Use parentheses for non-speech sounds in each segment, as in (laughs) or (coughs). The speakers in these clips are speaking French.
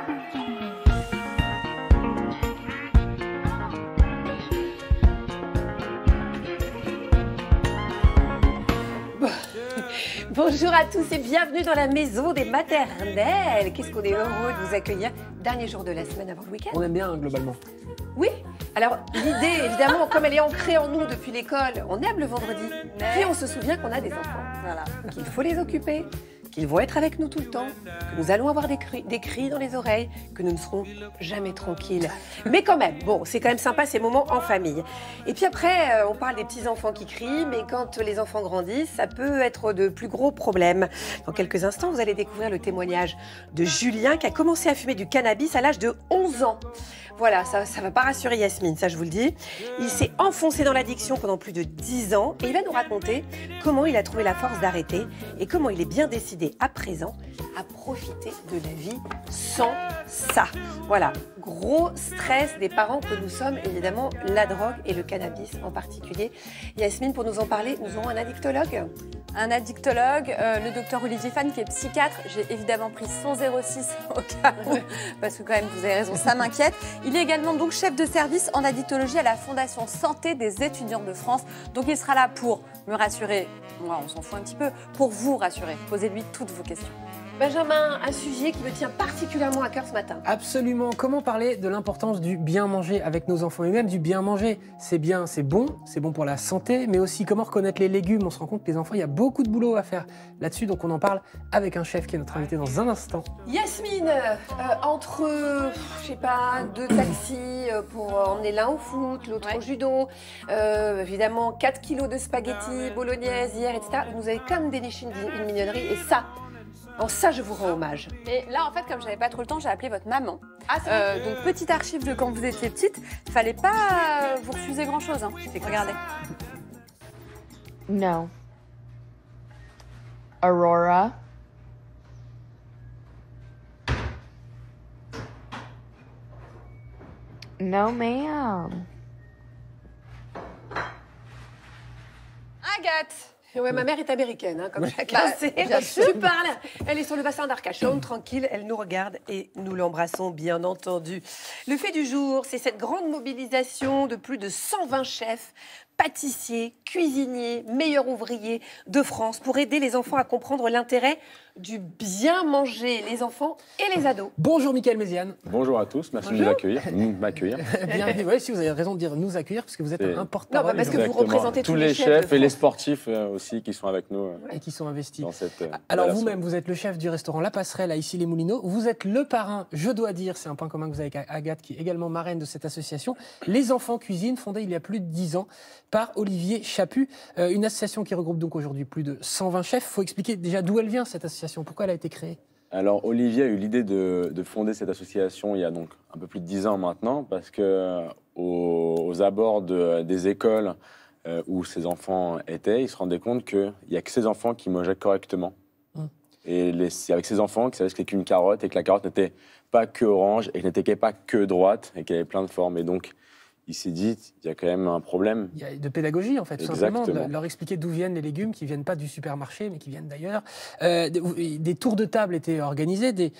(laughs) Bonjour à tous et bienvenue dans la maison des maternelles. Qu'est-ce qu'on est heureux de vous accueillir. Dernier jour de la semaine avant le week-end. On aime bien globalement. Oui. Alors l'idée, évidemment, comme elle est ancrée en nous depuis l'école, on aime le vendredi. Et on se souvient qu'on a des enfants. Voilà. faut les occuper qu'ils vont être avec nous tout le temps, que nous allons avoir des cris, dans les oreilles, que nous ne serons jamais tranquilles. Mais quand même, bon, c'est quand même sympa ces moments en famille. Et puis après, euh, on parle des petits-enfants qui crient, mais quand les enfants grandissent, ça peut être de plus gros problèmes. Dans quelques instants, vous allez découvrir le témoignage de Julien qui a commencé à fumer du cannabis à l'âge de 11 ans. Voilà, ça ne va pas rassurer Yasmine, ça je vous le dis. Il s'est enfoncé dans l'addiction pendant plus de 10 ans et il va nous raconter comment il a trouvé la force d'arrêter et comment il est bien décidé à présent à profiter de la vie sans ça. Voilà, gros stress des parents que nous sommes, évidemment la drogue et le cannabis en particulier. Yasmine, pour nous en parler, nous avons un addictologue un addictologue, euh, le docteur Olivier Fan qui est psychiatre. J'ai évidemment pris son 06 (laughs) au cas où, parce que quand même, vous avez raison, ça m'inquiète. Il est également donc chef de service en addictologie à la Fondation Santé des étudiants de France. Donc il sera là pour me rassurer, moi on s'en fout un petit peu, pour vous rassurer. Posez-lui toutes vos questions. Benjamin, un sujet qui me tient particulièrement à cœur ce matin. Absolument. Comment parler de l'importance du bien manger avec nos enfants et même du bien manger C'est bien, c'est bon, c'est bon pour la santé, mais aussi comment reconnaître les légumes. On se rend compte que les enfants, il y a beaucoup de boulot à faire là-dessus, donc on en parle avec un chef qui est notre invité dans un instant. Yasmine, euh, entre, je sais pas, deux taxis euh, pour emmener l'un au foot, l'autre au judo, euh, évidemment 4 kilos de spaghettis ah bolognaise hier, etc. Vous avez quand même déniché une mignonnerie et ça, en ça, je vous rends hommage. Et là, en fait, comme j'avais pas trop le temps, j'ai appelé votre maman. Ah, c'est euh, Donc, petite archive de quand vous étiez petite, fallait pas euh, vous refuser grand-chose. Hein. Regardez. No. Aurora. No, ma'am. Agathe Ouais, ma mère est américaine, hein, comme chacun bah, Elle est sur le bassin d'Arcachon, mm. tranquille. Elle nous regarde et nous l'embrassons, bien entendu. Le fait du jour, c'est cette grande mobilisation de plus de 120 chefs pâtissier, cuisinier, meilleur ouvrier de France pour aider les enfants à comprendre l'intérêt du bien manger, les enfants et les ados. Bonjour Mickaël Méziane. Bonjour à tous, merci de nous accueillir. M'accueillir. (laughs) Bienvenue, si vous avez raison de dire nous accueillir, parce que vous êtes un important. Non, parce que vous représentez tous, les chefs, et les sportifs euh, aussi qui sont avec nous. Euh, et qui sont investis. Euh, Alors vous-même, vous êtes le chef du restaurant La Passerelle à Issy-les-Moulineaux. Vous êtes le parrain, je dois dire, c'est un point commun que vous avez avec Agathe, qui est également marraine de cette association. Les enfants cuisine, fondée il y a plus de 10 ans par Olivier Chaput, euh, une association qui regroupe donc aujourd'hui plus de 120 chefs. Il faut expliquer déjà d'où elle vient, cette association, pourquoi elle a été créée. Alors Olivier a eu l'idée de, fonder cette association il y a donc un peu plus de 10 ans maintenant, parce que euh, aux, abords des écoles euh, où ses enfants étaient, il se rendait compte qu'il n'y a que ses enfants qui mangeaient correctement. Hum. Et c'est avec ses enfants qui savaient ce qu'était qu'une carotte et que la carotte n'était pas que orange et qu'elle n'était pas que droite et qu'elle avait plein de formes. Et donc, il s'est dit, il y a quand même un problème. Il y a de pédagogie, en fait, simplement. De leur expliquer d'où viennent les légumes qui ne viennent pas du supermarché, mais qui viennent d'ailleurs. Euh, des, tours de table étaient organisés, des,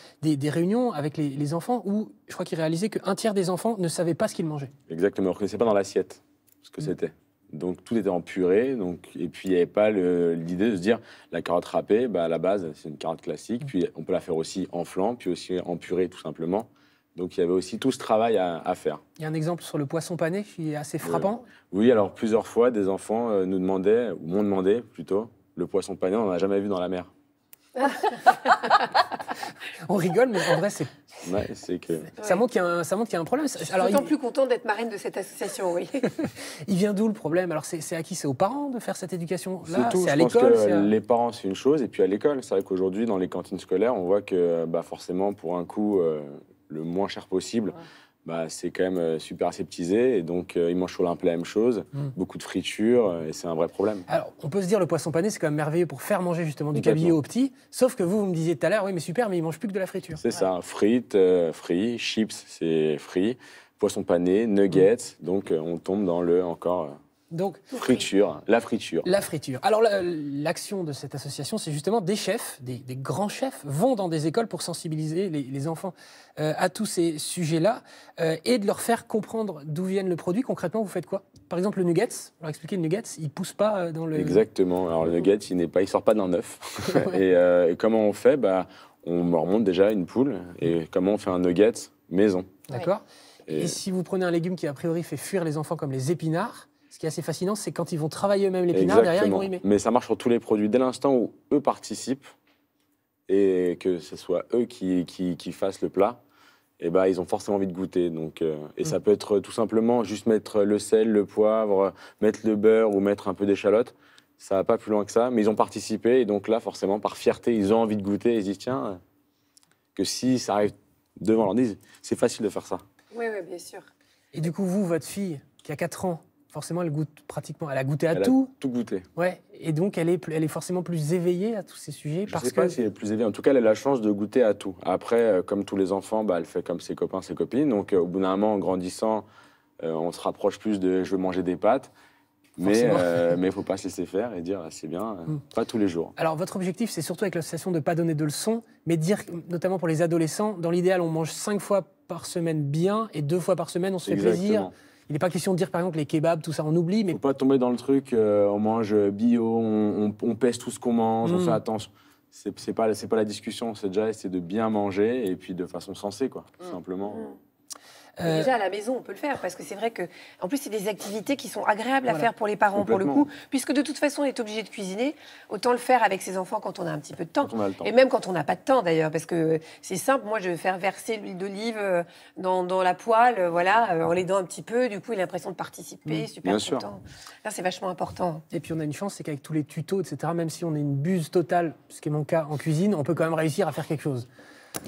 réunions avec les, enfants où je crois qu'ils réalisaient qu'un tiers des enfants ne savait pas ce qu'ils mangeaient. Exactement, ils ne reconnaissaient pas dans l'assiette ce que mm. c'était. Donc tout était en purée, donc, et puis il n'y avait pas l'idée de se dire la carotte râpée, bah, à la base c'est une carotte classique, mm. puis on peut la faire aussi en flanc, puis aussi en purée tout simplement. Donc il y avait aussi tout ce travail à, faire. Il y a un exemple sur le poisson pané qui est assez euh, frappant. Oui, alors plusieurs fois, des enfants euh, nous demandaient, ou m'ont demandé plutôt, le poisson pané, on n'en a jamais vu dans la mer. (laughs) on rigole, mais en vrai, c'est. Ouais, que... (laughs) Ça montre qu'il y, a un problème. Je suis d'autant plus content d'être marraine de cette association, oui. (laughs) il vient d'où le problème Alors, c'est à qui C'est aux parents de faire cette éducation C'est à l'école. les parents, c'est une chose, et puis à l'école. C'est vrai qu'aujourd'hui, dans les cantines scolaires, on voit que bah, forcément, pour un coup, euh, le moins cher possible, bah, c'est quand même euh, super aseptisé. Et donc, euh, ils mangent toujours un la même chose, mm. beaucoup de fritures, euh, et c'est un vrai problème. Alors, on peut se dire, le poisson pané, c'est quand même merveilleux pour faire manger justement du cabillaud aux petits. Sauf que vous, vous me disiez tout à l'heure, oui, mais super, mais ils mangent plus que de la friture. C'est ça, frites, frites, chips, c'est frites, poisson pané, nuggets. Mm. Donc, on tombe dans le encore. Donc, friture, la friture. La friture. Alors l'action de cette association, c'est justement des chefs, des, grands chefs, vont dans des écoles pour sensibiliser les, enfants euh, à tous ces sujets-là euh, et de leur faire comprendre d'où viennent le produit. Concrètement, vous faites quoi Par exemple, le nuggets, leur expliquer le nuggets, il pousse pas euh, dans le. Exactement. Alors le nuggets, il n'est pas, il sort pas d'un œuf. (laughs) et, comment on fait Bah, on remonte déjà une poule et comment on fait un nuggets maison. D'accord. Et, et si vous prenez un légume qui a priori fait fuir les enfants comme les épinards ce qui est assez fascinant, c'est quand ils vont travailler eux-mêmes l'épinard, derrière, ils vont rimer. Mais ça marche sur tous les produits. Dès l'instant où eux participent, et que ce soit eux qui, qui, qui fassent le plat, eh ben, ils ont forcément envie de goûter. Donc, euh, et ça mm. peut être tout simplement juste mettre le sel, le poivre, mettre le beurre ou mettre un peu d'échalote. Ça va pas plus loin que ça, mais ils ont participé et donc là, forcément, par fierté, ils ont envie de goûter. ils disent tiens, que si ça arrive devant leur c'est facile de faire ça. Oui, oui, bien sûr. Et du coup, vous, votre fille, qui a 4 ans, forcément, elle goûte pratiquement, elle a goûté à tout. A tout goûté. Ouais. Et donc, elle est, elle est forcément plus éveillée à tous ces sujets. Je ne sais pas si elle est plus éveillée. En tout cas, elle a la chance de goûter à tout. Après, euh, comme tous les enfants, bah, elle fait comme ses copains, ses copines. Donc, euh, au bout d'un moment, en grandissant, euh, on se rapproche plus de je veux manger des pâtes. Mais (laughs) il ne faut pas se laisser faire et dire ah, c'est bien, mm. pas tous les jours. Alors, votre objectif, c'est surtout avec l'association de ne pas donner de leçons, mais dire, notamment pour les adolescents, dans l'idéal, on mange cinq fois par semaine bien et deux fois par semaine, on se fait plaisir. Il n'est pas question de dire, par exemple, les kebabs, tout ça, on oublie. Mais... Faut pas tomber dans le truc, euh, on mange bio, on, on, pèse tout ce qu'on mange, on mm. fait attention. C'est pas, pas la discussion, c'est déjà essayer de bien manger et puis de façon sensée, quoi, mm. simplement. Mm. Euh, déjà à la maison, on peut le faire parce que c'est vrai que, en plus, c'est des activités qui sont agréables à faire pour les parents pour le coup, puisque de toute façon, on est obligé de cuisiner. Autant le faire avec ses enfants quand on a un petit peu de temps, et même quand on n'a pas de temps d'ailleurs, parce que c'est simple. Moi, je vais faire verser l'huile d'olive euh, dans, la poêle, euh, voilà, en l'aidant un petit peu. Du coup, il a l'impression de participer, mmh. super Bien content. Là, c'est vachement important. Et puis, on a une chance, c'est qu'avec tous les tutos, etc., même si on est une buse totale, ce qui est mon cas en cuisine, on peut quand même réussir à faire quelque chose.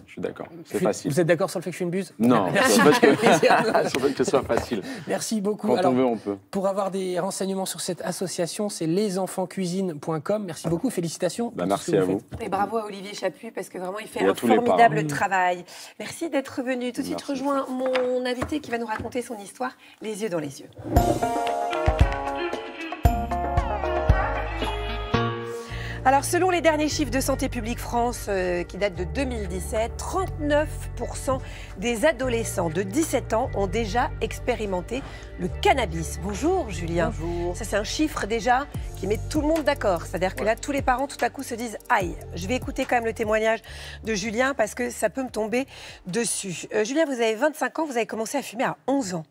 Je suis d'accord. C'est facile. Vous êtes d'accord sur le fait que je suis une buse Non, (laughs) Merci. (laughs) sur le fait que ce soit facile. Merci beaucoup. Quand on veut, on peut. Pour avoir des renseignements sur cette association, c'est lesenfantscuisine.com. Merci beaucoup, félicitations. Bah, merci à vous. Et bravo à Olivier Chapuis parce que vraiment, il fait un formidable travail. Merci d'être venu. Tout de suite, rejoins mon invité qui va nous raconter son histoire les yeux dans les yeux. Alors, selon les derniers chiffres de Santé publique France euh, qui datent de 2017, 39% des adolescents de 17 ans ont déjà expérimenté le cannabis. Bonjour Julien. Bonjour. Ça, c'est un chiffre déjà qui met tout le monde d'accord. C'est-à-dire que là, tous les parents, tout à coup, se disent Aïe, je vais écouter quand même le témoignage de Julien parce que ça peut me tomber dessus. Euh, Julien, vous avez 25 ans, vous avez commencé à fumer à 11 ans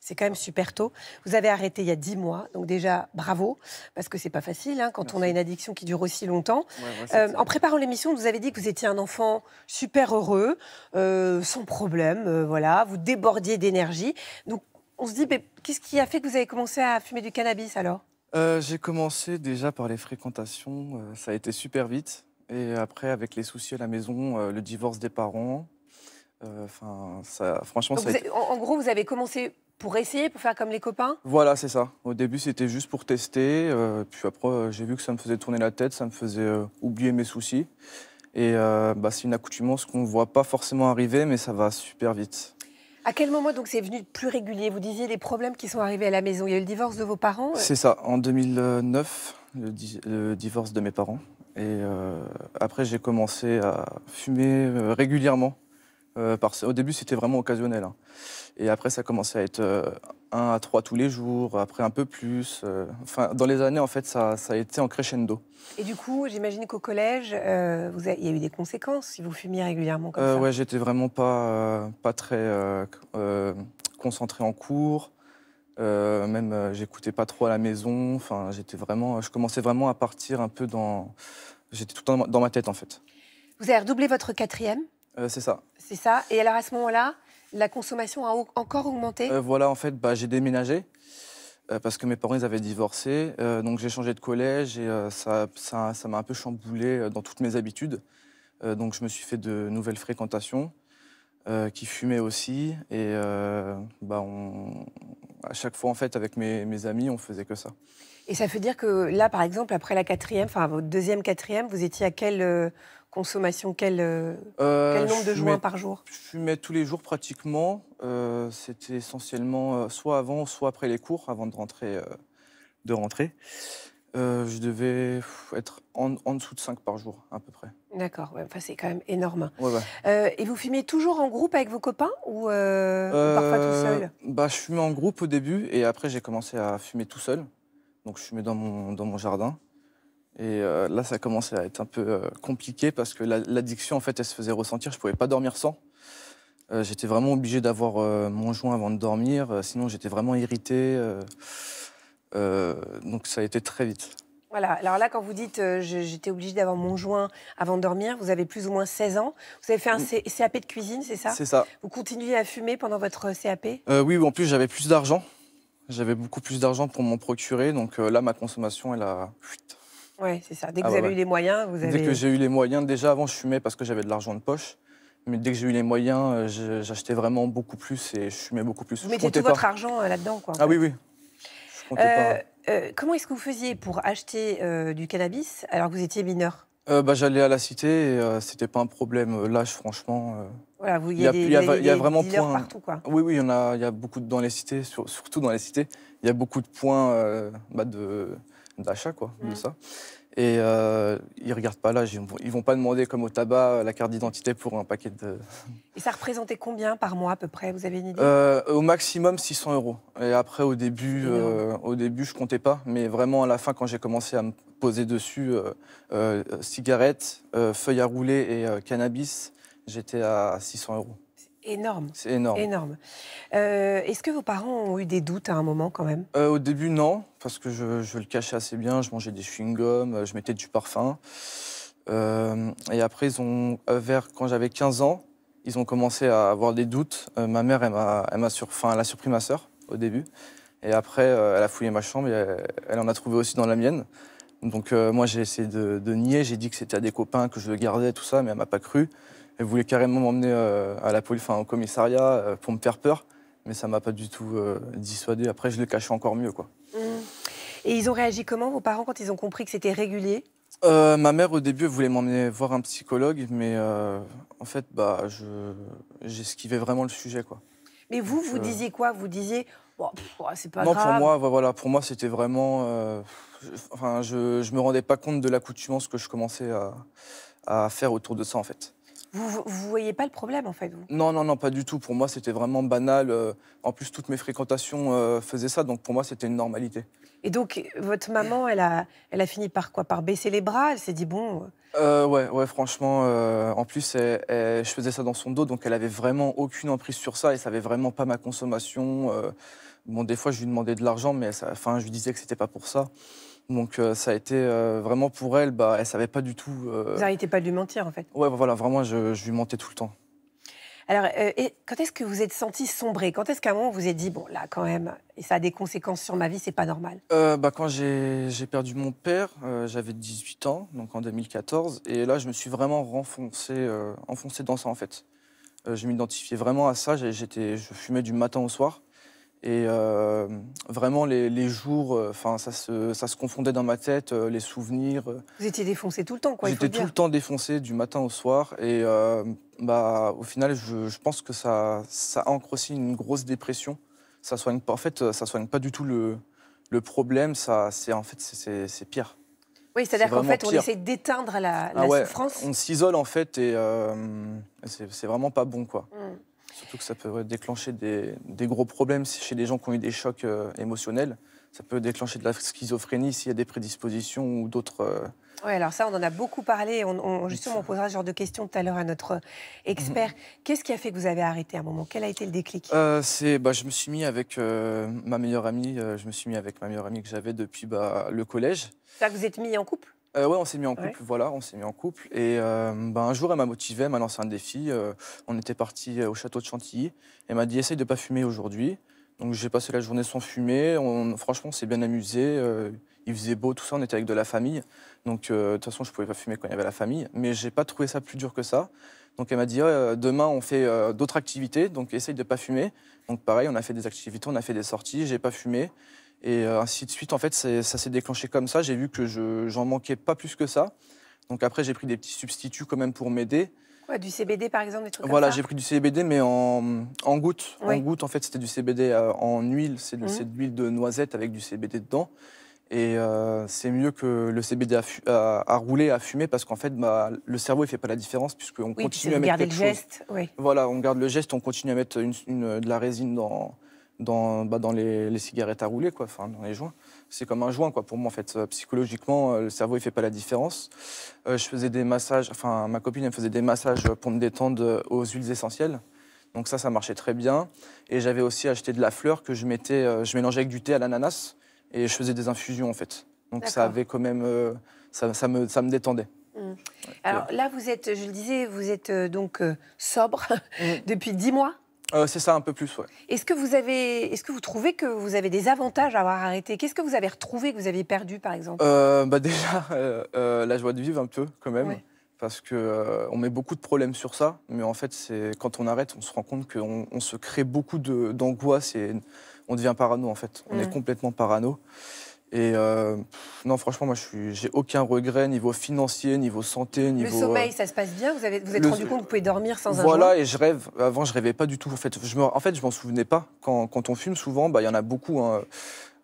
c'est quand même super tôt. Vous avez arrêté il y a 10 mois, donc déjà bravo, parce que c'est pas facile hein, quand on a une addiction qui dure aussi longtemps. Euh, en préparant l'émission, vous avez dit que vous étiez un enfant super heureux, euh, sans problème, euh, voilà, vous débordiez d'énergie. Donc on se dit, mais qu'est-ce qui a fait que vous avez commencé à fumer du cannabis alors J'ai commencé déjà par les fréquentations, ça a été super vite. Et après, avec les soucis à la maison, le divorce des parents, Enfin, ça, franchement, ça en, gros, vous avez commencé pour essayer, pour faire comme les copains Voilà, c'est ça. Au début, c'était juste pour tester. Euh, puis après, euh, j'ai vu que ça me faisait tourner la tête, ça me faisait euh, oublier mes soucis. Et bah, c'est une accoutumance qu'on ne voit pas forcément arriver, mais ça va super vite. À quel moment donc c'est venu plus régulier Vous disiez les problèmes qui sont arrivés à la maison. Il y a eu le divorce de vos parents C'est ça, en 2009, le, le, divorce de mes parents. Et après, j'ai commencé à fumer régulièrement. Euh, au début, c'était vraiment occasionnel. Hein. Et après, ça commençait à être euh, un à trois tous les jours, après un peu plus. Euh, dans les années, en fait, ça, ça, a été en crescendo. Et du coup, j'imagine qu'au collège, vous il y a eu des conséquences si vous fumiez régulièrement comme ça. Ouais, j'étais vraiment pas, pas très concentré en cours. même, j'écoutais pas trop à la maison. Enfin, j'étais vraiment, je commençais vraiment à partir un peu dans. J'étais tout le dans ma tête, en fait. Vous avez redoublé votre quatrième euh, c'est ça. C'est ça. Et alors à ce moment-là, la consommation a encore augmenté euh, Voilà, en fait, bah, j'ai déménagé euh, parce que mes parents ils avaient divorcé. donc j'ai changé de collège et ça m'a ça, un peu chamboulé dans toutes mes habitudes. donc je me suis fait de nouvelles fréquentations qui fumaient aussi. Et bah, on... à chaque fois, en fait, avec mes, mes amis, on faisait que ça. Et ça veut dire que là, par exemple, après la quatrième, enfin votre deuxième, quatrième, vous étiez à quel consommation euh, euh, Quel, nombre de joints par jour Je fumais tous les jours pratiquement. Euh, c'était essentiellement soit avant, soit après les cours, avant de rentrer. de rentrer. je devais être en, en, dessous de 5 par jour, à peu près. D'accord, enfin, c'est quand même énorme. Ouais, et vous fumez toujours en groupe avec vos copains ou parfois tout seul bah, Je fumais en groupe au début et après j'ai commencé à fumer tout seul. Donc je fumais dans mon, dans mon jardin. Et euh, là, ça commençait à être un peu euh, compliqué parce que l'addiction, en fait, elle se faisait ressentir. Je ne pouvais pas dormir sans. Euh, j'étais vraiment obligé d'avoir mon joint avant de dormir. sinon, j'étais vraiment irrité. donc, ça a été très vite. Voilà, alors là, quand vous dites j'étais obligé d'avoir mon joint avant de dormir, vous avez plus ou moins 16 ans. Vous avez fait un mm. CAP de cuisine, c'est ça C'est ça. Vous continuez à fumer pendant votre CAP Oui, en plus, j'avais plus d'argent. J'avais beaucoup plus d'argent pour m'en procurer. Donc là, ma consommation, elle a. Oui, c'est ça. Dès que ah vous avez eu les moyens, vous avez. Dès que j'ai eu les moyens, déjà avant, je fumais parce que j'avais de l'argent de poche. Mais dès que j'ai eu les moyens, euh, j'achetais vraiment beaucoup plus et je fumais beaucoup plus. Vous mettez tout votre argent euh, là-dedans, quoi. Ah oui, oui. Euh, comment est-ce que vous faisiez pour acheter du cannabis alors que vous étiez mineur bah, J'allais à la cité et c'était pas un problème. L'âge, franchement. Voilà, vous y, a, Il y, a, vraiment point. Partout, quoi. Oui, oui, il y en a, y a beaucoup dans les cités, surtout dans les cités. Il y a beaucoup de points bah, de d'achat quoi, de ça. Et euh, ils regardent pas l'âge, ils vont pas demander comme au tabac la carte d'identité pour un paquet de. (laughs) Et ça représentait combien par mois à peu près Vous avez une idée euh, Au maximum 600 euros. Et après au début, euh, au début je comptais pas, mais vraiment à la fin quand j'ai commencé à me poser dessus, euh, cigarettes, feuilles à rouler et cannabis, j'étais à 600 euros. Énorme. C'est énorme. Euh, est-ce que vos parents ont eu des doutes à un moment quand même euh, Au début, non, parce que je, le cachais assez bien. Je mangeais des chewing-gums, euh, je mettais du parfum. et après, ils vers quand j'avais 15 ans, ils ont commencé à avoir des doutes. ma mère, elle, a, elle, surpris ma sœur au début. Et après, elle a fouillé ma chambre et elle, en a trouvé aussi dans la mienne. Donc moi, j'ai essayé de, nier. J'ai dit que c'était à des copains, que je le gardais, tout ça, mais elle m'a pas cru. Elle voulait carrément m'emmener euh, à la police, enfin au commissariat, euh, pour me faire peur. Mais ça m'a pas du tout euh, dissuadé. Après, je le cachais encore mieux, quoi. Mmh. Et ils ont réagi comment, vos parents, quand ils ont compris que c'était régulier ma mère, au début, elle voulait m'emmener voir un psychologue, mais en fait, bah, j'esquivais vraiment le sujet. Quoi. Mais vous, vous disiez quoi Vous disiez, c'est pas grave. Non, pour moi, voilà, pour moi, c'était vraiment. Je, enfin, je, me rendais pas compte de l'accoutumance que je commençais à faire autour de ça, en fait. Vous ne voyez pas le problème, en fait Non, non, non, pas du tout. Pour moi, c'était vraiment banal. Euh, en plus, toutes mes fréquentations euh, faisaient ça, donc pour moi, c'était une normalité. Et donc, votre maman, elle a, fini par quoi Par baisser les bras Elle s'est dit, bon... Euh, euh ouais, ouais, franchement, en plus, je faisais ça dans son dos, donc elle avait vraiment aucune emprise sur ça, elle savait vraiment pas ma consommation. bon, des fois, je lui demandais de l'argent, mais enfin, je lui disais que ce n'était pas pour ça. Donc euh, ça a été euh, vraiment pour elle, bah, elle savait pas du tout. Vous euh, n'arrêtez pas de lui mentir en fait. Ouais, bah, voilà, vraiment, je, lui mentais tout le temps. Alors, et quand est-ce que vous êtes senti sombrer Quand est-ce qu'à un moment vous vous êtes dit, bon, là, quand même, ça a des conséquences sur ma vie, c'est pas normal bah, Quand j'ai perdu mon père, j'avais 18 ans, donc en 2014, et là, je me suis vraiment renfoncé, enfoncé dans ça, en fait. je m'identifiais vraiment à ça, j'étais, je fumais du matin au soir, et euh, vraiment, les, jours, euh, enfin, ça, se, ça se confondait dans ma tête, euh, les souvenirs. Vous étiez défoncé tout le temps, quoi. J'étais tout le temps défoncé, du matin au soir. Et bah, au final, je, pense que ça, ça ancre aussi une grosse dépression. Ça soigne pas, en fait, ça soigne pas du tout le, le problème. Ça, c'est en fait, c'est pire. Oui, c'est-à-dire qu'en fait, on essaie d'éteindre la, ah souffrance. On s'isole en fait, et c'est vraiment pas bon, quoi. Mmh. Surtout que ça peut déclencher des, gros problèmes chez les gens qui ont eu des chocs euh, émotionnels. Ça peut déclencher de la schizophrénie s'il y a des prédispositions ou d'autres. Euh. Oui, alors ça, on en a beaucoup parlé. On, justement, on posera ce genre de questions tout à l'heure à notre expert. Mm-hmm. Qu'est-ce qui a fait que vous avez arrêté à un moment Quel a été le déclic euh, C'est, bah, Je me suis mis avec ma meilleure amie. je me suis mis avec ma meilleure amie que j'avais depuis bah, le collège. Ça, vous êtes mis en couple euh, on s'est mis en couple, voilà, on s'est mis en couple. Et euh, ben, un jour, elle m'a motivé, elle m'a lancé un défi. Euh, on était parti au château de Chantilly. Elle m'a dit essaye de pas fumer aujourd'hui. Donc j'ai passé la journée sans fumer. On, franchement, on s'est bien amusé. il faisait beau, tout ça. On était avec de la famille. Donc de toute façon, je pouvais pas fumer quand il y avait la famille. Mais je n'ai pas trouvé ça plus dur que ça. Donc elle m'a dit demain on fait d'autres activités. Donc essaye de pas fumer. Donc pareil, on a fait des activités, on a fait des sorties. J'ai pas fumé. Et euh, ainsi de suite, en fait, ça s'est déclenché comme ça. J'ai vu que j'en manquais pas plus que ça. Donc après, j'ai pris des petits substituts quand même pour m'aider. du CBD par exemple, des trucs Voilà, j'ai pris du CBD mais en, en gouttes. En gouttes, en fait, c'était du CBD euh, en huile. Mhm. C'est de, l'huile de noisette avec du CBD dedans. Et euh, c'est mieux que le CBD à, rouler, à fumer, parce qu'en fait, bah, le cerveau, il fait pas la différence, puisqu'on continue à mettre quelque chose. Voilà, on garde le geste, on continue à mettre une, de la résine dans, dans, bah, dans les, cigarettes à rouler, quoi, enfin, dans les joints. C'est comme un joint, quoi, pour moi, en fait. Euh, psychologiquement, euh, le cerveau, il fait pas la différence. Euh, je faisais des massages, enfin, ma copine, elle me faisait des massages pour me détendre aux huiles essentielles. Donc ça, ça marchait très bien. Et j'avais aussi acheté de la fleur que je mettais, je mélangeais avec du thé à l'ananas et je faisais des infusions, en fait. Donc ça avait quand même, ça, me, ça me détendait. Mmh. Alors là, vous êtes, je le disais, vous êtes donc sobre mmh. (laughs) depuis dix mois euh, c'est ça, un peu plus, ouais. Est-ce que, vous avez, est-ce que vous trouvez que vous avez des avantages à avoir arrêté Qu'est-ce que vous avez retrouvé que vous aviez perdu, par exemple euh, bah Déjà, (laughs) euh, la joie de vivre, un peu, quand même. Parce qu'on on met beaucoup de problèmes sur ça. Mais en fait, c'est, quand on arrête, on se rend compte qu'on se crée beaucoup d'angoisse et on devient parano, en fait. On est complètement parano. Et euh, non, franchement, moi, j'ai aucun regret niveau financier, niveau santé, niveau. Le sommeil, euh, ça se passe bien. Vous vous êtes rendu compte que vous pouvez dormir sans voilà, un. Voilà, et je rêve. Avant, je rêvais pas du tout. En fait, je me, en fait, je m'en souvenais pas. Quand, quand, on fume, souvent, bah, il y en a beaucoup. Hein.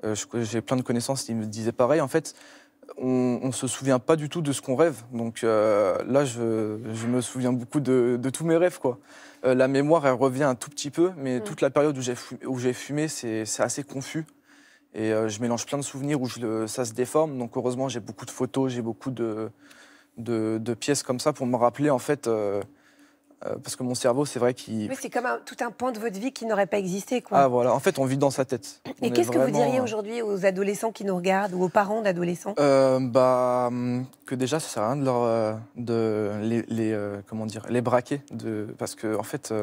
Euh, j'ai plein de connaissances qui me disaient pareil. En fait, on, ne se souvient pas du tout de ce qu'on rêve. Donc là, je, je, me souviens beaucoup de, tous mes rêves, quoi. la mémoire, elle revient un tout petit peu, mais mmh. toute la période où j'ai fumé, fumé c'est assez confus. Et euh, je mélange plein de souvenirs où je le, ça se déforme. Donc heureusement, j'ai beaucoup de photos, j'ai beaucoup de, pièces comme ça pour me rappeler en fait euh, euh, parce que mon cerveau, c'est vrai qu'il. Oui, c'est comme tout un pan de votre vie qui n'aurait pas existé. Quoi. Ah voilà, en fait, on vit dans sa tête. Et qu'est-ce que vous diriez euh, aujourd'hui aux adolescents qui nous regardent ou aux parents d'adolescents euh, Bah que déjà, ça sert à rien de de les, comment dire les braquer de parce que en fait,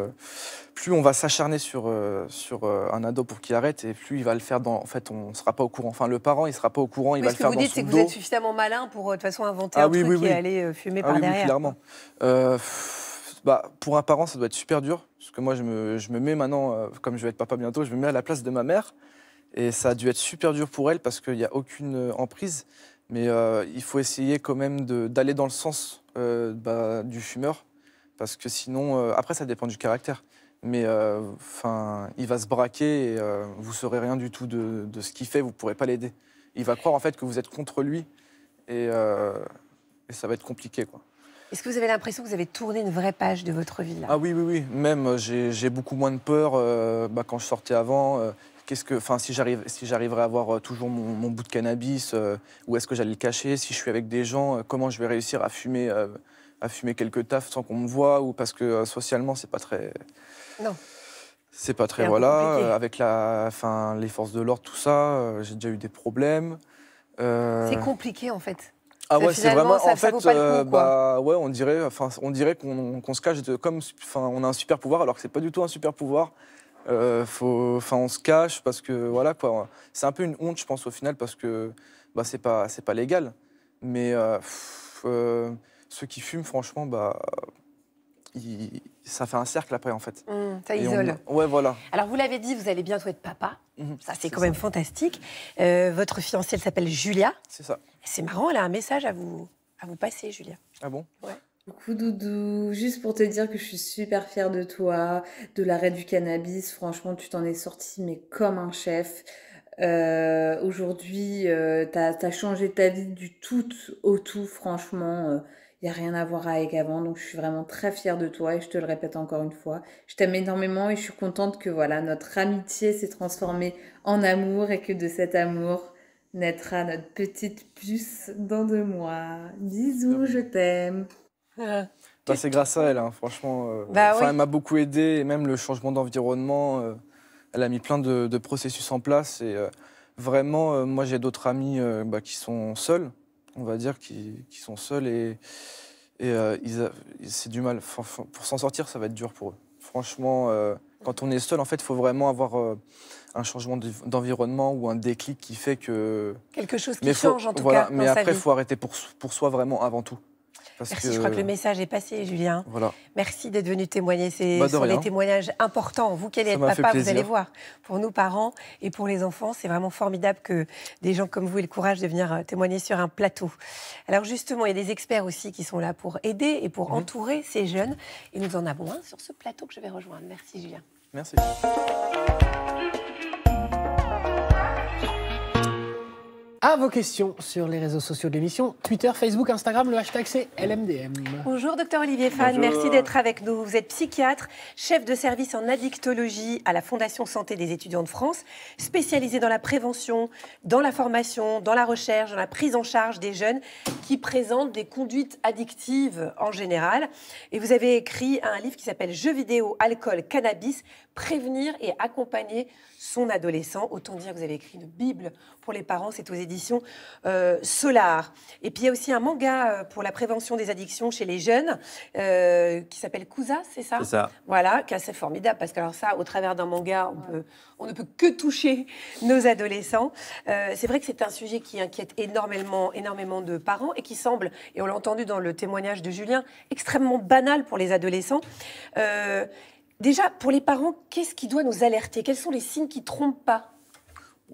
plus on va s'acharner sur sur un ado pour qu'il arrête et plus il va le faire dans en fait, on sera pas au courant. Enfin, le parent, il sera pas au courant, il va le faire dans son dos. Ce que vous dites, c'est que vous êtes suffisamment malin pour de toute façon inventer ah un truc et aller fumer ah par derrière. Oui, clairement. Euh, bah, pour un parent, ça doit être super dur. Parce que moi, je me, mets maintenant, euh, comme je vais être papa bientôt, je me mets à la place de ma mère. Et ça a dû être super dur pour elle parce qu'il n'y a aucune euh, emprise. Mais euh, il faut essayer quand même d'aller dans le sens bah, du fumeur. Parce que sinon, après, ça dépend du caractère. Mais enfin, il va se braquer et vous ne saurez rien du tout de, ce qu'il fait, vous ne pourrez pas l'aider. Il va croire en fait que vous êtes contre lui et, et ça va être compliqué. quoi. Est-ce que vous avez l'impression que vous avez tourné une vraie page de votre vie Ah oui, oui, oui. Même, euh, j'ai beaucoup moins de peur euh, bah, quand je sortais avant. Euh, qu'est-ce que, enfin, si j'arrive, si j'arriverais à avoir toujours mon, bout de cannabis, où est-ce que j'allais le cacher Si je suis avec des gens, comment je vais réussir à fumer, à fumer quelques tafs sans qu'on me voit Ou parce que socialement, c'est pas très. Non. C'est pas très voilà. avec la, enfin, les forces de l'ordre, tout ça, j'ai déjà eu des problèmes. C'est compliqué en fait. Ah ouais, c'est vraiment en fait, euh, bah ouais, on dirait, enfin, on dirait qu'on se cache comme, enfin, on a un super pouvoir alors que c'est pas du tout un super pouvoir. Euh, faut, enfin, on se cache parce que voilà quoi. C'est un peu une honte, je pense au final, parce que bah c'est pas, c'est pas légal. Mais euh, ceux qui fument, franchement, bah ça fait un cercle après, en fait. Mmh, ça isole. ouais, voilà. Alors, vous l'avez dit, vous allez bientôt être papa. Mmh, ça, c'est quand même fantastique. Euh, votre fiancée, elle s'appelle Julia. C'est ça. C'est marrant, elle a un message à vous, à vous passer, Julia. Ah bon Ouais. Coucou Doudou, juste pour te dire que je suis super fière de toi, de l'arrêt du cannabis. Franchement, tu t'en es sorti, mais comme un chef. Euh, aujourd'hui, euh, T'as tu changé ta vie du tout au tout, franchement. Il n'y a rien à voir avec avant, donc je suis vraiment très fière de toi et je te le répète encore une fois. Je t'aime énormément et je suis contente que voilà, notre amitié s'est transformée en amour et que de cet amour naîtra notre petite puce dans deux mois. Bisous, je t'aime. Euh, c'est grâce à elle, hein, franchement. Euh, bah elle m'a beaucoup aidé, et même le changement d'environnement, euh, elle a mis plein de, processus en place. Et vraiment, moi j'ai d'autres amis bah, qui sont seuls, on va dire, qu'ils sont seuls et, euh, c'est du mal. Pour s'en sortir, ça va être dur pour eux. Franchement, euh, quand on est seul, en fait, il faut vraiment avoir euh, un changement d'environnement ou un déclic qui fait que... Quelque chose qui change, en tout cas. mais après, il faut arrêter pour soi vraiment avant tout. Merci, je crois que le message est passé, Julien. Merci d'être venu témoigner. Ce bah, sont des témoignages importants. Vous qui allez être papa, vous allez voir. Pour nous, parents, et pour les enfants, c'est vraiment formidable que des gens comme vous aient le courage de venir euh, témoigner sur un plateau. Alors justement, il y a des experts aussi qui sont là pour aider et pour mhm. entourer ces jeunes. Et nous en avons un sur ce plateau que je vais rejoindre. Merci, Julien. Merci. à vos questions sur les réseaux sociaux de l'émission, Twitter, Facebook, Instagram, le hashtag c'est LMDM. Bonjour docteur Olivier Fan, merci d'être avec nous. Vous êtes psychiatre, chef de service en addictologie à la Fondation Santé des étudiants de France, spécialisé dans la prévention, dans la formation, dans la recherche, dans la prise en charge des jeunes qui présentent des conduites addictives en général. Et vous avez écrit un livre qui s'appelle Jeux vidéo, alcool, cannabis, prévenir et accompagner son adolescent. Autant dire que vous avez écrit une Bible pour les parents, c'est aux éditions euh, Solar. Et puis il y a aussi un manga euh, pour la prévention des addictions chez les jeunes euh, qui s'appelle Kusa, c'est ça C'est ça. Voilà, qui est assez formidable parce que alors ça, au travers d'un manga, on, ne peut que toucher nos adolescents. c'est vrai que c'est un sujet qui inquiète énormément, énormément de parents et qui semble, et on l'a entendu dans le témoignage de Julien, extrêmement banal pour les adolescents. Déjà, pour les parents, qu'est-ce qui doit nous alerter Quels sont les signes qui ne trompent pas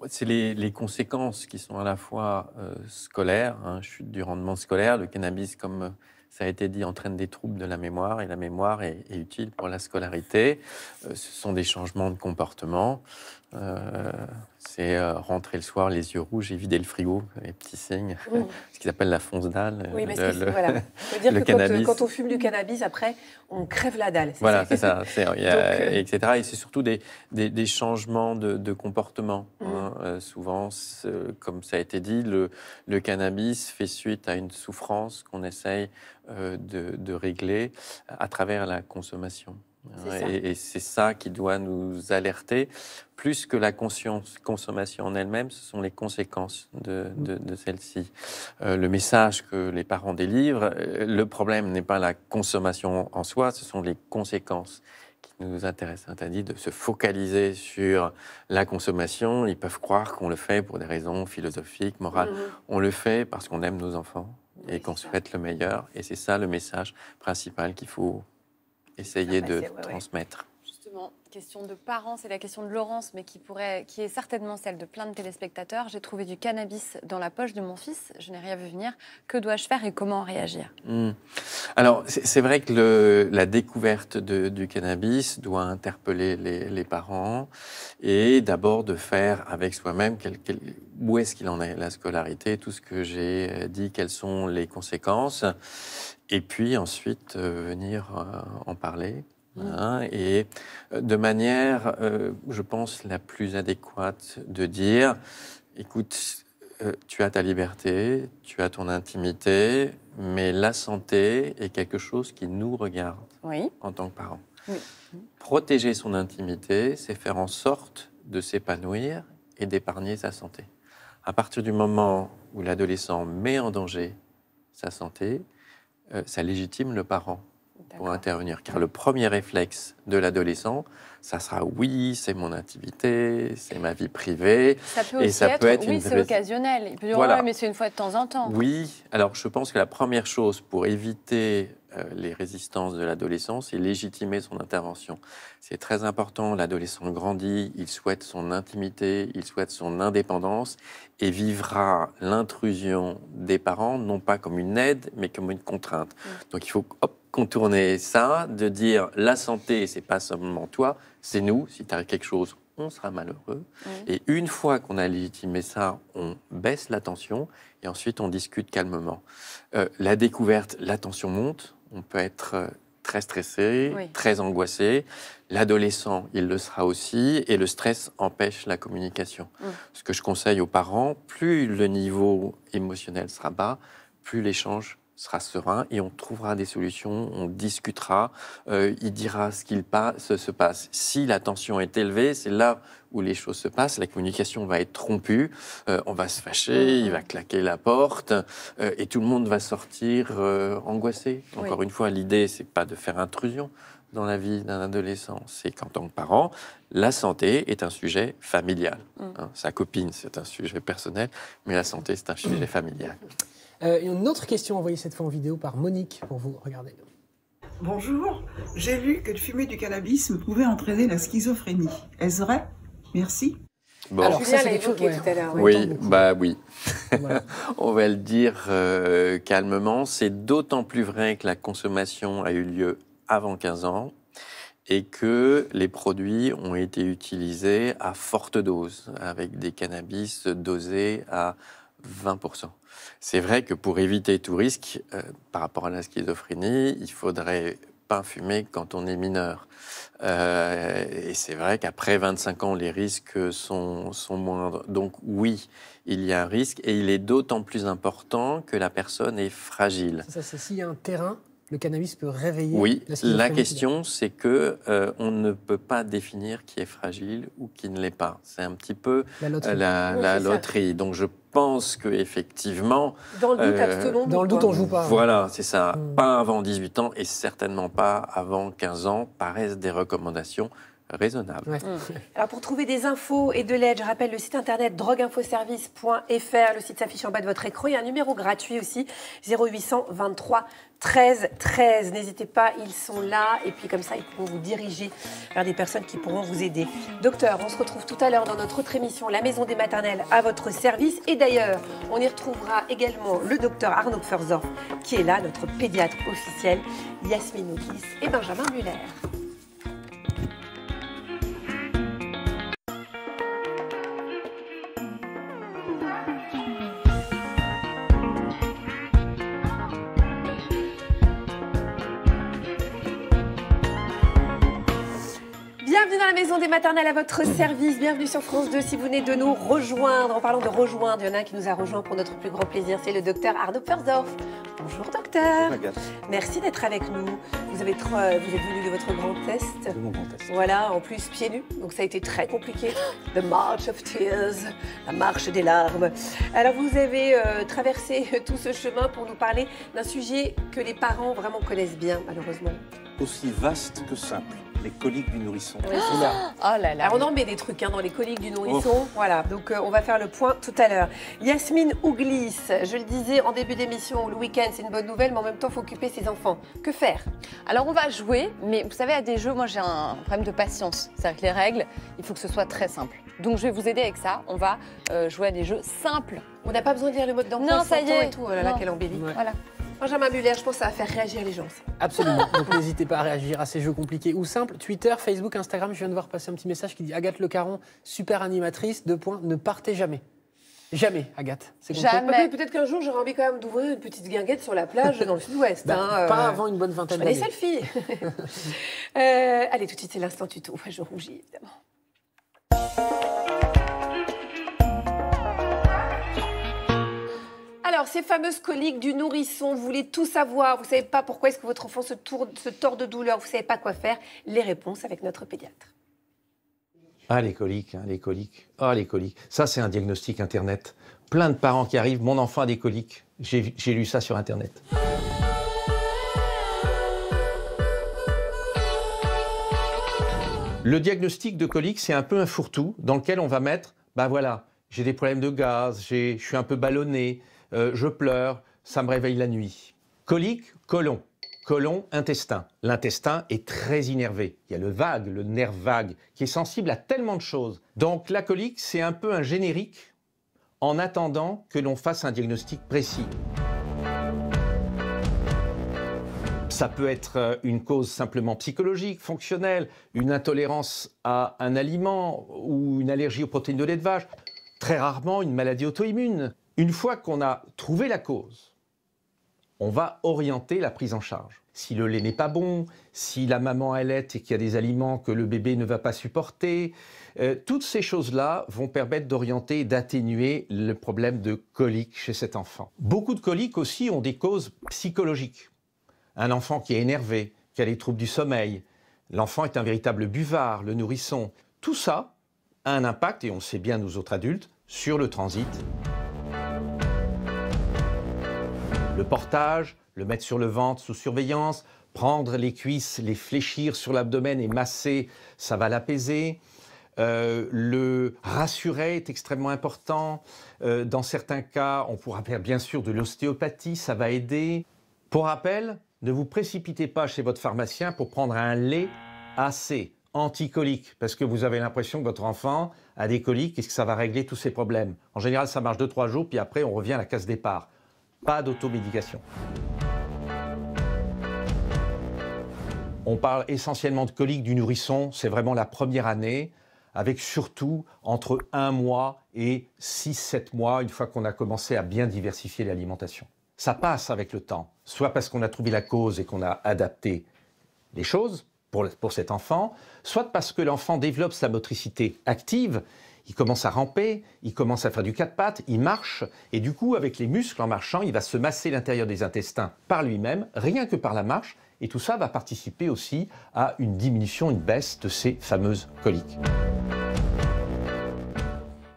c'est les, conséquences qui sont à la fois euh, scolaires, hein, chute du rendement scolaire. Le cannabis, comme euh, ça a été dit, entraîne des troubles de la mémoire et la mémoire est, utile pour la scolarité. Euh, ce sont des changements de comportement. Euh, c'est euh, rentrer le soir les yeux rouges et vider le frigo, les petits signes, (laughs) ce qu'ils appellent la fonce dalle. Euh, oui, mais le, que Quand, on fume du cannabis, après, on crève la dalle. Voilà, c'est ça, (laughs) etc. Et c'est surtout des, changements de, comportement. Mm. Hein. souvent, comme ça a été dit, le, cannabis fait suite à une souffrance qu'on essaye de régler à travers la consommation. Et, c'est ça qui doit nous alerter. Plus que la consommation en elle-même, ce sont les conséquences de, mm. celle-ci. Euh, le message que les parents délivrent, euh, le problème n'est pas la consommation en soi, ce sont les conséquences qui nous intéressent. C'est-à-dire de se focaliser sur la consommation. Ils peuvent croire qu'on le fait pour des raisons philosophiques, morales. Mm-hmm. On le fait parce qu'on aime nos enfants et qu'on souhaite le meilleur. Et c'est ça le message principal qu'il faut essayer de transmettre. Justement, question de parents, c'est la question de Laurence, mais qui, pourrait, qui est certainement celle de plein de téléspectateurs. J'ai trouvé du cannabis dans la poche de mon fils, je n'ai rien vu venir. Que dois-je faire et comment réagir hmm. Alors, c'est vrai que la découverte du cannabis doit interpeller les, parents et d'abord de faire avec soi-même où est-ce qu'il en est la scolarité, tout ce que j'ai euh, dit, quelles sont les conséquences et puis ensuite euh, venir euh, en parler. Hein, et euh, de manière, je pense, la plus adéquate de dire, écoute, tu as ta liberté, tu as ton intimité, mais la santé est quelque chose qui nous regarde en tant que parents. Protéger son intimité, c'est faire en sorte de s'épanouir et d'épargner sa santé. À partir du moment où l'adolescent met en danger sa santé, euh, ça légitime le parent pour intervenir. Car le premier réflexe de l'adolescent, ça sera oui, c'est mon activité, c'est ma vie privée. Ça peut ça peut être oui, une... c'est occasionnel. Il peut dire mais c'est une fois de temps en temps. Oui, alors je pense que la première chose pour éviter euh, les résistances de l'adolescent, c'est légitimer son intervention. C'est très important, l'adolescent grandit, il souhaite son intimité, il souhaite son indépendance et vivra l'intrusion des parents, non pas comme une aide, mais comme une contrainte. Mm. Donc il faut contourner ça, de dire la santé, c'est pas seulement toi, c'est nous. Si tu as quelque chose, on sera malheureux. Et une fois qu'on a légitimé ça, on baisse la tension et ensuite on discute calmement. Euh, la découverte, la tension monte, on peut être euh, très stressé, très angoissé. L'adolescent, il le sera aussi, et le stress empêche la communication. Ce que je conseille aux parents, plus le niveau émotionnel sera bas, plus l'échange sera serein et on trouvera des solutions, on discutera, euh, il dira ce qu'il passe, se passe. Si la tension est élevée, c'est là où les choses se passent, la communication va être rompue, euh, on va se fâcher, il va mhm. claquer la porte euh, et tout le monde va sortir angoissé. Encore une fois, l'idée, c'est pas de faire intrusion dans la vie d'un adolescent, c'est qu'en tant que parent, la santé est un sujet familial. Mhm. Hein, sa copine, c'est un sujet personnel, mais la santé, c'est un sujet (clears throat) familial. Euh, une autre question envoyée cette fois en vidéo par Monique pour vous. Regardez. Bonjour, j'ai lu que le fumer du cannabis pouvait entraîner la schizophrénie. Est-ce vrai Merci. Alors, Julien l'a évoqué tout à l'heure. Oui, bah oui. (laughs) On va le dire euh, calmement. C'est d'autant plus vrai que la consommation a eu lieu avant 15 ans et que les produits ont été utilisés à forte dose, avec des cannabis dosés à 20%. C'est vrai que pour éviter tout risque euh, par rapport à la schizophrénie, il faudrait pas fumer quand on est mineur. Euh, et c'est vrai qu'après 25 ans, les risques sont, sont moindres. Donc oui, il y a un risque et il est d'autant plus important que la personne est fragile. ça, c'est s'il y a un terrain le cannabis peut réveiller Oui, la, question, c'est que euh, on ne peut pas définir qui est fragile ou qui ne l'est pas. C'est un petit peu la euh, loterie. Donc je pense que effectivement, dans le doute, euh, dans le doute on joue pas. Hein. Voilà, c'est ça. Hmm. Pas avant 18 ans et certainement pas avant 15 ans paraissent des recommandations raisonnables. Hmm. Alors pour trouver des infos et de l'aide, je rappelle le site internet drogueinfoservice.fr, le site s'affiche en bas de votre écran, il y a un numéro gratuit aussi, 0800 23 13, 13. N'hésitez pas, ils sont là. Et puis comme ça, ils pourront vous diriger vers des personnes qui pourront vous aider. Docteur, on se retrouve tout à l'heure dans notre autre émission, La Maison des Maternelles à votre service. Et d'ailleurs, on y retrouvera également le docteur Arnaud Ferzorf, qui est là, notre pédiatre officiel, Yasmine Nokis et Benjamin Muller. la maison des maternelles à votre service. Bienvenue sur France 2 si vous venez de nous rejoindre. En parlant de rejoindre, il y en a un qui nous a rejoint pour notre plus grand plaisir, c'est le docteur Arnaud Persdorf. Bonjour docteur. Merci d'être avec nous. Vous, avez euh, vous êtes venu de votre grand test. De mon grand test. Voilà, en plus pieds nus, donc ça a été très compliqué. The March of Tears, la marche des larmes. Alors vous avez euh, traversé (laughs) tout ce chemin pour nous parler d'un sujet que les parents vraiment connaissent bien, malheureusement. Aussi vaste que simple les coliques du nourrisson. Oh là là. on en met des trucs hein, dans les coliques du nourrisson. Voilà, donc euh, on va faire le point tout à l'heure. Yasmine Ouglis, je le disais en début d'émission, le week-end c'est une bonne nouvelle, mais en même temps, il faut occuper ses enfants. Que faire Alors on va jouer, mais vous savez, à des jeux, moi j'ai un problème de patience. cest à les règles, il faut que ce soit très simple. Donc je vais vous aider avec ça. On va euh, jouer à des jeux simples. On n'a pas besoin de dire le mode d'emploi. Non, ça y est. Et tout. Oh quelle embellie. Voilà. Benjamin Buller, je pense à ça faire réagir les gens. Absolument. Donc (laughs) n'hésitez pas à réagir à ces jeux compliqués ou simples. Twitter, Facebook, Instagram. Je viens de voir passer un petit message qui dit Agathe Le Caron, super animatrice. Deux points. Ne partez jamais. Jamais, Agathe. Jamais. Bah, peut-être qu'un jour, j'aurai envie quand même d'ouvrir une petite guinguette sur la plage dans le sud-ouest. Bah, hein, pas euh, avant une bonne vingtaine d'années. Les selfies. (laughs) euh, Allez, tout de suite, c'est l'instant tuto. je rougis, évidemment. Alors, ces fameuses coliques du nourrisson, vous voulez tout savoir, vous ne savez pas pourquoi est-ce que votre enfant se, tourne, se tord de douleur, vous ne savez pas quoi faire. Les réponses avec notre pédiatre. Ah, les coliques, hein, les coliques. Ah, les coliques. Ça, c'est un diagnostic Internet. Plein de parents qui arrivent, mon enfant a des coliques. J'ai lu ça sur Internet. Le diagnostic de colique, c'est un peu un fourre-tout dans lequel on va mettre, ben bah voilà, j'ai des problèmes de gaz, je suis un peu ballonné, euh, je pleure, ça me réveille la nuit. Colique, colon. Colon, intestin. L'intestin est très innervé. Il y a le vague, le nerf vague, qui est sensible à tellement de choses. Donc la colique, c'est un peu un générique en attendant que l'on fasse un diagnostic précis. Ça peut être euh, une cause simplement psychologique, fonctionnelle, une intolérance à un aliment ou une allergie aux protéines de lait de vache, très rarement une maladie auto-immune. Une fois qu'on a trouvé la cause, on va orienter la prise en charge. Si le lait n'est pas bon, si la maman allait et qu'il y a des aliments que le bébé ne va pas supporter, euh, toutes ces choses-là vont permettre d'orienter et d'atténuer le problème de colique chez cet enfant. Beaucoup de coliques aussi ont des causes psychologiques. Un enfant qui est énervé, qui a des troubles du sommeil, l'enfant est un véritable buvard, le nourrisson. Tout ça a un impact, et on sait bien nous autres adultes, sur le transit Le portage, le mettre sur le ventre sous surveillance, prendre les cuisses, les fléchir sur l'abdomen et masser, ça va l'apaiser. Euh, le rassurer est extrêmement important. Euh, dans certains cas, on pourra faire bien sûr de l'ostéopathie, ça va aider. Pour rappel, ne vous précipitez pas chez votre pharmacien pour prendre un lait assez anticolique, parce que vous avez l'impression que votre enfant a des coliques et que ça va régler tous ses problèmes. En général, ça marche 2-3 jours, puis après, on revient à la case départ. Pas d'automédication. On parle essentiellement de colique du nourrisson, c'est vraiment la première année, avec surtout entre un mois et 6-7 mois, une fois qu'on a commencé à bien diversifier l'alimentation. Ça passe avec le temps, soit parce qu'on a trouvé la cause et qu'on a adapté les choses pour, pour cet enfant, soit parce que l'enfant développe sa motricité active il commence à ramper, il commence à faire du quatre pattes, il marche, et du coup, avec les muscles en marchant, il va se masser l'intérieur des intestins par lui-même, rien que par la marche, et tout ça va participer aussi à une diminution, une baisse de ces fameuses coliques.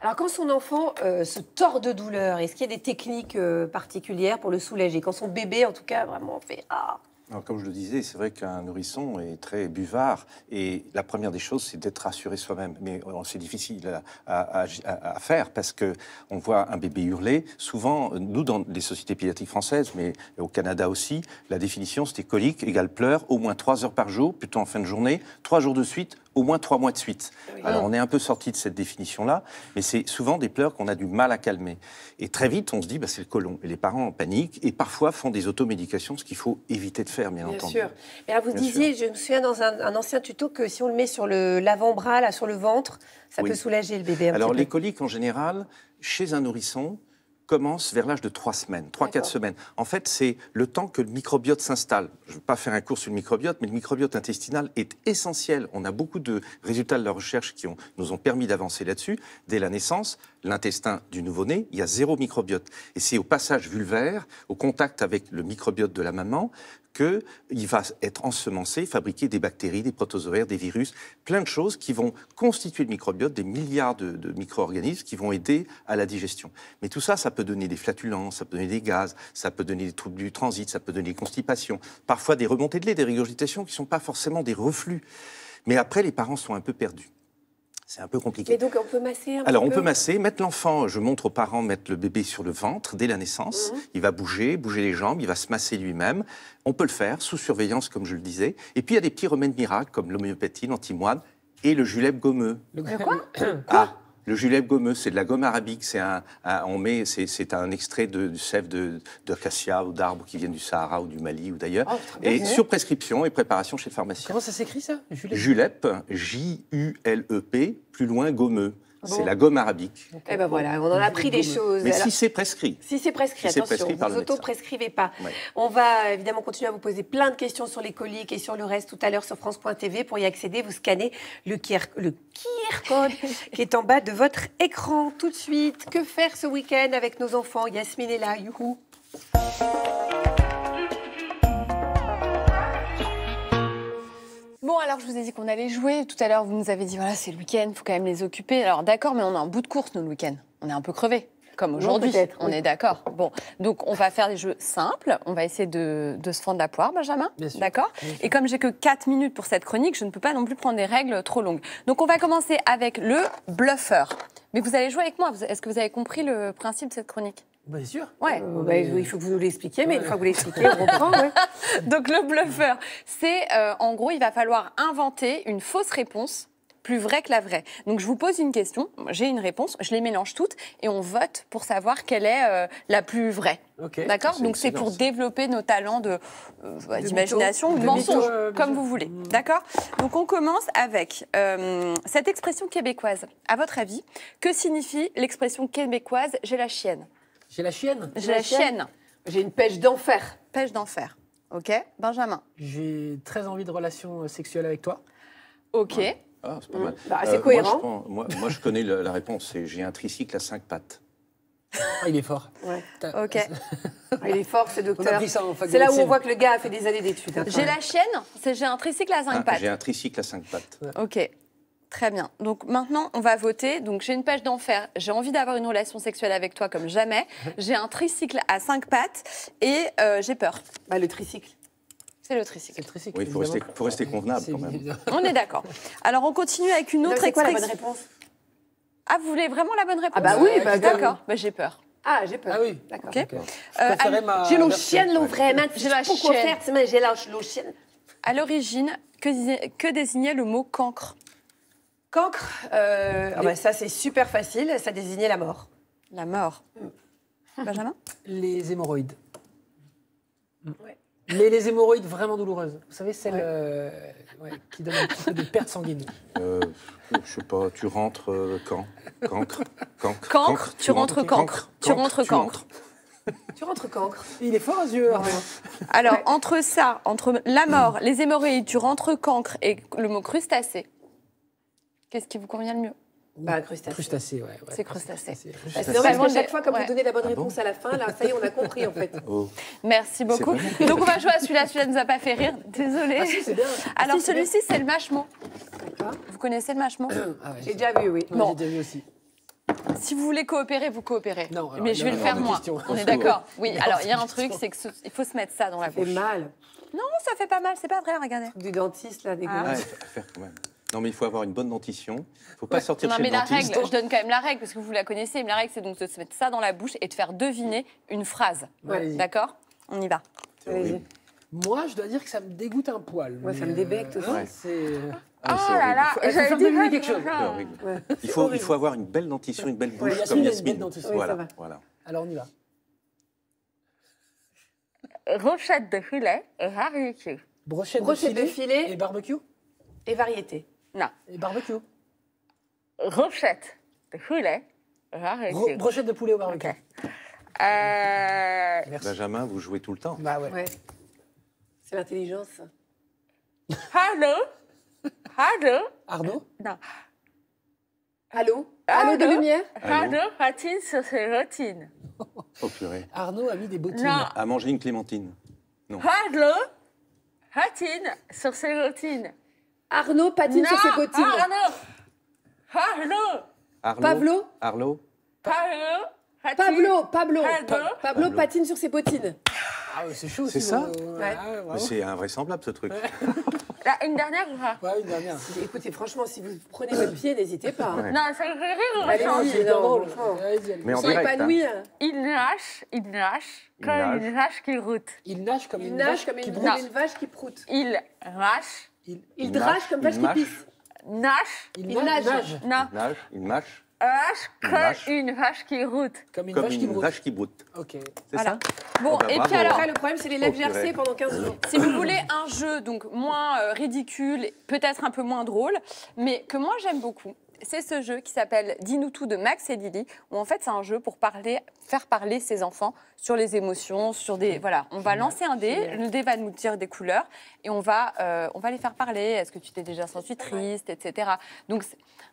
Alors quand son enfant euh, se tord de douleur, est-ce qu'il y a des techniques euh, particulières pour le soulager Quand son bébé, en tout cas, vraiment fait ah comme je le disais, c'est vrai qu'un nourrisson est très buvard. Et la première des choses, c'est d'être rassuré soi-même. Mais euh, c'est difficile à, faire parce qu'on voit un bébé hurler. Souvent, nous, dans les sociétés pédiatriques françaises, mais au Canada aussi, la définition, c'était colique égale pleurs au moins trois heures par jour, plutôt en fin de journée, trois jours de suite, au moins trois mois de suite. Alors on est un peu sorti de cette définition-là, mais c'est souvent des pleurs qu'on a du mal à calmer. Et très vite, on se dit, bah, c'est le colon. Et les parents en paniquent et parfois font des automédications, ce qu'il faut éviter de faire, bien, entendu. – bien Sûr. Mais vous disiez, je me souviens dans un, ancien tuto que si on le met sur l'avant-bras, là, sur le ventre, ça peut soulager le bébé. alors les coliques en général, chez un nourrisson, commence vers l'âge de 3 semaines, 3-4 semaines. En fait, c'est le temps que le microbiote s'installe. Je ne vais pas faire un cours sur le microbiote, mais le microbiote intestinal est essentiel. On a beaucoup de résultats de la recherche qui nous ont permis d'avancer là-dessus. Dès la naissance, l'intestin du nouveau-né, il y a zéro microbiote. Et c'est au passage vulvaire, au contact avec le microbiote de la maman, qu'il va être ensemencé, fabriquer des bactéries, des protozoaires, des virus, plein de choses qui vont constituer le microbiote, des milliards de, de micro-organismes qui vont aider à la digestion. Mais tout ça, ça peut donner des flatulences, ça peut donner des gaz, ça peut donner des troubles du transit, ça peut donner des constipations, parfois des remontées de lait, des régurgitations qui ne sont pas forcément des reflux. Mais après, les parents sont un peu perdus. C'est un peu compliqué. Mais donc on peut masser un Alors on peut masser, mettre l'enfant, je montre aux parents, mettre le bébé sur le ventre dès la naissance. Mhm. Il va bouger, bouger les jambes, il va se masser lui-même. On peut le faire sous surveillance, comme je le disais. Et puis il y a des petits remèdes miracles comme l'homéopathie, l'antimoine et le julep gommeux. Le quoi (coughs) ah, le julep gommeux, c'est de la gomme arabique. C'est un, on met, c'est, un extrait de, du sève de, ou d'arbres qui viennent du Sahara ou du Mali ou d'ailleurs. Oh, et sur prescription et préparation chez le pharmacien. Comment ça s'écrit ça Julep, Julep J-U-L-E-P, plus loin gommeux. C'est la gomme arabique. Eh ben voilà, on en a appris des choses. Mais si c'est prescrit. Si c'est prescrit, attention, vous auto-prescrivez pas. On va évidemment continuer à vous poser plein de questions sur les coliques et sur le reste tout à l'heure sur France.tv. Pour y accéder, vous scannez le QR, le QR code (laughs) qui est en bas de votre écran. Tout de suite, que faire ce week-end avec nos enfants Yasmine est là, youhou Bon, alors je vous ai dit qu'on allait jouer. Tout à l'heure, vous nous avez dit, voilà, c'est le week-end, il faut quand même les occuper. Alors d'accord, mais on est en bout de course, nous, le week-end. On est un peu crevés comme aujourd'hui. On est d'accord. Bon, donc on va faire des jeux simples. On va essayer de, se fendre la poire, Benjamin. D'accord Et comme j'ai que 4 minutes pour cette chronique, je ne peux pas non plus prendre des règles trop longues. Donc on va commencer avec le bluffeur. Mais vous allez jouer avec moi. Est-ce que vous avez compris le principe de cette chronique Bien bah, sûr. Euh, bah, ouais, il faut que vous nous l'expliquiez, mais une fois que vous l'expliquez, on reprend. (laughs) Donc le bluffeur, c'est euh, en gros, il va falloir inventer une fausse réponse plus vraie que la vraie. Donc je vous pose une question, j'ai une réponse, je les mélange toutes et on vote pour savoir quelle est euh, la plus vraie. D'accord Donc c'est pour développer nos talents de bah, d'imagination, de mensonge, comme vous voulez. Mm. D'accord Donc on commence avec cette expression québécoise. À votre avis, que signifie l'expression québécoise j'ai la chienne j'ai la chienne. J'ai la, chienne. J'ai une pêche d'enfer. Pêche d'enfer. Ok. Benjamin. J'ai très envie de relations euh, sexuelles avec toi. Ok. Ah, c'est pas mm. mal. Bah, euh, c'est cohérent. Moi je, connais la, réponse réponse. J'ai un tricycle à cinq pattes. Ah, il est fort. Ouais. Ok. Ah, il est fort, ce docteur. C'est là où on voit que le gars a fait des années d'études. J'ai la chienne, j'ai un tricycle à cinq ah, pattes. J'ai un tricycle à cinq pattes. Ok. Très bien. Donc maintenant, on va voter. Donc j'ai une page d'enfer. J'ai envie d'avoir une relation sexuelle avec toi comme jamais. (laughs) J'ai un tricycle à cinq pattes et euh, j'ai peur. Bah, le tricycle. C'est le tricycle. Le tricycle oui, il faut rester, faut rester, convenable quand même. On est d'accord. Alors on continue avec une autre C'est quoi, la bonne réponse Ah, vous voulez vraiment la bonne réponse Ah bah oui, euh, bah, d'accord. Bah, bah, j'ai peur. Ah, j'ai peur. Ah oui. D'accord. Okay. Okay. Euh, J'ai mon chienne, l'eau vraiment. J'ai la chienne. J'ai l'eau chienne. À l'origine, que, que désignait le mot cancre Cancre, euh, ah bah, ça c'est super facile, ça désignait la mort. La mort. Mm. Benjamin (laughs) Les hémorroïdes. Mm. Mm. les hémorroïdes vraiment douloureuses. Vous savez, celles euh, qui donnent un petit peu de perte sanguine. Euh, je sais pas, tu rentres euh, quand Cancre Cancre, tu, rentres cancre. Tu rentres cancre. (laughs) Tu rentres cancre. Il est fort aux yeux, Alors, entre ça, entre la mort, les hémorroïdes, tu rentres cancre et le mot crustacé, Qu'est-ce qui vous convient le mieux bah, mmh. crustacé. ouais. C'est crustacé. C'est normal que chaque fois, comme vous ah donnez la ah bonne réponse à la fin, là, ça y est, on a compris en fait. (laughs) Oh. Merci beaucoup. Donc on va jouer à celui-là. Celui-là ne nous a pas fait rire. Désolée. Ah, alors celui-ci, c'est le mâchement. Vous connaissez le mâchement J'ai déjà vu, oui. Bon. J'ai déjà vu aussi. Si vous voulez coopérer, vous coopérez. Non, mais je vais le faire moi. On est d'accord. (laughs) Oui, alors il y a un truc, c'est qu'il faut se mettre ça dans la bouche. Ça fait mal. Non, ça fait pas mal, c'est pas vrai, regardez. Du dentiste, là, dégueulasse. faire quand même. Non, mais il faut avoir une bonne dentition. Il ne faut pas sortir non, chez mais la règle, je donne quand même la règle, parce que vous la connaissez, mais la règle, c'est donc de se mettre ça dans la bouche et de faire deviner une phrase. D'accord On y va. Moi, je dois dire que ça me dégoûte un poil. Ouais, ça me débecte euh, aussi. Euh, ah, oh là là, il faut, quelque chose. Il faut, il faut avoir une belle dentition, une belle bouche comme Yasmine. Une Voilà, voilà. Alors on y va. Rochette de filet et variété. Brochette, de, filet et barbecue Et variété. Non. Et barbecue. Rochette de poulet. Rochette de poulet au barbecue. Euh, Benjamin, vous jouez tout le temps. Bah ouais. C'est l'intelligence. Allô Allô Arnaud Non. Allô Allô de lumière Arnaud patine sur ses routines. Oh purée. Arnaud a mis des bottines. Non. A mangé une clémentine. Non. Arnaud patine sur ses routines. Arnaud patine sur ses potines. Arnaud Arnaud Pablo Arnaud. Pablo Pablo, Pablo, patine sur ses bottines. Ah ouais, c'est chaud. C'est ça euh, ah C'est invraisemblable ce truc. (laughs) une dernière une dernière. Écoutez, franchement, si vous prenez votre pied, n'hésitez pas. Hein. Non, c'est allez Mais hein. Hein. Il nage, il nage, comme il nage route. Il nage comme une Il nage comme une vache qui proute. Il nage. Il, il, drache comme vache qui pisse. Nash. Il, nage. nage. nage. Il nage. Hache comme une vache qui route. Comme une, comme vache, une qui vache qui broute. Ok. C'est ça Bon, ah ben et puis alors. Après, le problème, c'est les lèvres gercées pendant 15 jours. Si vous voulez un jeu donc moins euh, ridicule, peut-être un peu moins drôle, mais que moi j'aime beaucoup, c'est ce jeu qui s'appelle Dis-nous tout de Max et Lily, où en fait c'est un jeu pour parler, faire parler ses enfants sur les émotions, sur des... Voilà, on va lancer un dé, le dé va nous dire des couleurs, et on va, euh, on va les faire parler. Est-ce que tu t'es déjà senti triste, etc. Donc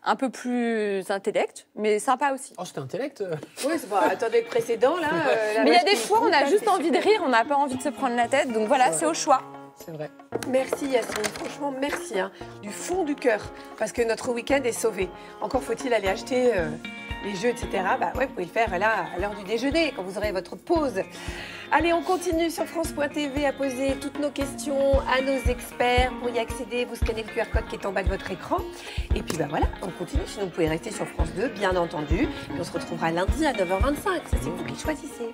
un peu plus intellect, mais sympa aussi. Oh, c'est intellect euh. Oui, c'est pas... Attendez, précédent, là... Euh, (laughs) mais il y a des fois, on a juste envie de rire, on n'a pas envie de se prendre la tête, donc voilà, c'est au choix. C'est vrai. Merci Yasmine, franchement merci, hein. du fond du cœur, parce que notre week-end est sauvé. Encore faut-il aller acheter euh, les jeux, etc. Bah ouais, vous pouvez le faire à l'heure du déjeuner, quand vous aurez votre pause. Allez, on continue sur France.tv à poser toutes nos questions à nos experts. Pour y accéder, vous scannez le QR code qui est en bas de votre écran. Et puis bah voilà, on continue. Sinon, vous pouvez rester sur France 2, bien entendu. Et on se retrouvera lundi à 9h25. c'est vous qui choisissez.